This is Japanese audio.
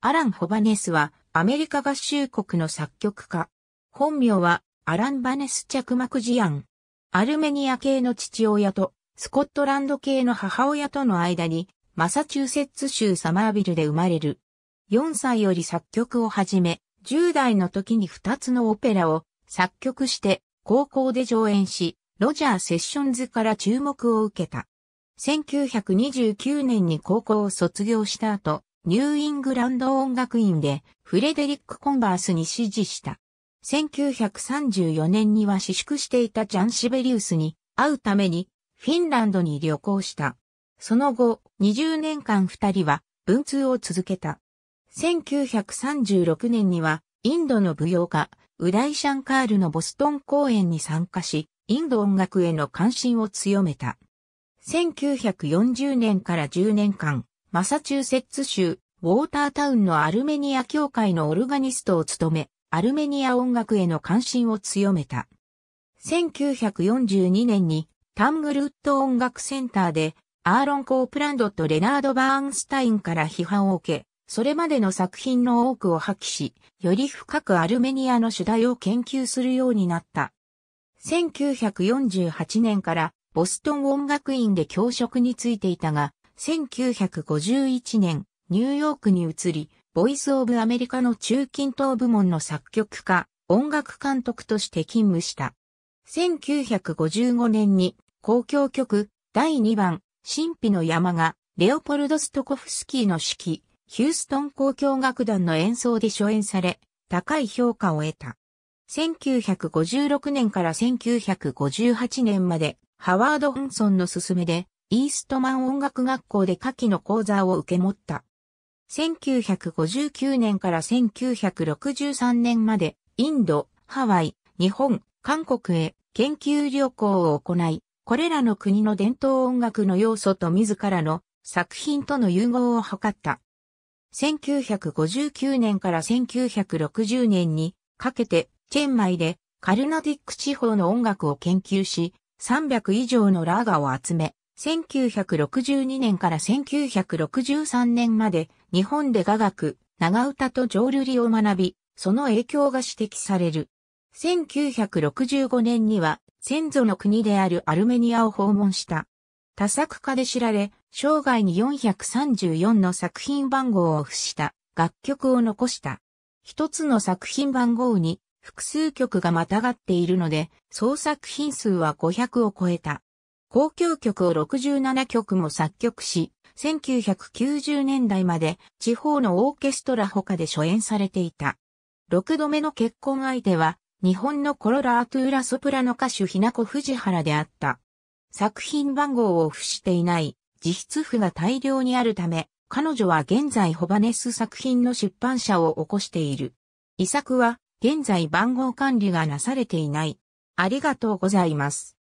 アラン・ホバネスはアメリカ合衆国の作曲家。本名はアラン・バネス・着幕事案。アルメニア系の父親とスコットランド系の母親との間にマサチューセッツ州サマービルで生まれる。4歳より作曲を始め、10代の時に2つのオペラを作曲して高校で上演し、ロジャー・セッションズから注目を受けた。1929年に高校を卒業した後、ニューイングランド音楽院でフレデリック・コンバースに指示した。1934年には私縮していたジャン・シベリウスに会うためにフィンランドに旅行した。その後、20年間二人は文通を続けた。1936年にはインドの舞踊家、ウダイシャンカールのボストン公演に参加し、インド音楽への関心を強めた。1940年から10年間、マサチューセッツ州、ウォータータウンのアルメニア協会のオルガニストを務め、アルメニア音楽への関心を強めた。1942年にタングルッド音楽センターでアーロン・コープランドとレナード・バーンスタインから批判を受け、それまでの作品の多くを破棄し、より深くアルメニアの主題を研究するようになった。1948年からボストン音楽院で教職についていたが、1951年、ニューヨークに移り、ボイス・オブ・アメリカの中近東部門の作曲家、音楽監督として勤務した。1955年に、公共曲、第2番、神秘の山が、レオポルド・ストコフスキーの指揮、ヒューストン公共楽団の演奏で初演され、高い評価を得た。1956年から1958年まで、ハワード・ホンソンの勧めで、イーストマン音楽学校で夏季の講座を受け持った。1959年から1963年まで、インド、ハワイ、日本、韓国へ研究旅行を行い、これらの国の伝統音楽の要素と自らの作品との融合を図った。1959年から1960年にかけてチェンマイでカルナティック地方の音楽を研究し、300以上のラーガを集め、1962年から1963年まで日本で雅楽、長唄と浄瑠璃を学び、その影響が指摘される。1965年には先祖の国であるアルメニアを訪問した。多作家で知られ、生涯に434の作品番号を付した楽曲を残した。一つの作品番号に複数曲がまたがっているので、総作品数は500を超えた。交響曲を67曲も作曲し、1990年代まで地方のオーケストラ他で初演されていた。6度目の結婚相手は、日本のコロラアトゥーラソプラの歌手ひなこ藤原であった。作品番号を付していない、自筆譜が大量にあるため、彼女は現在ホバネス作品の出版社を起こしている。遺作は現在番号管理がなされていない。ありがとうございます。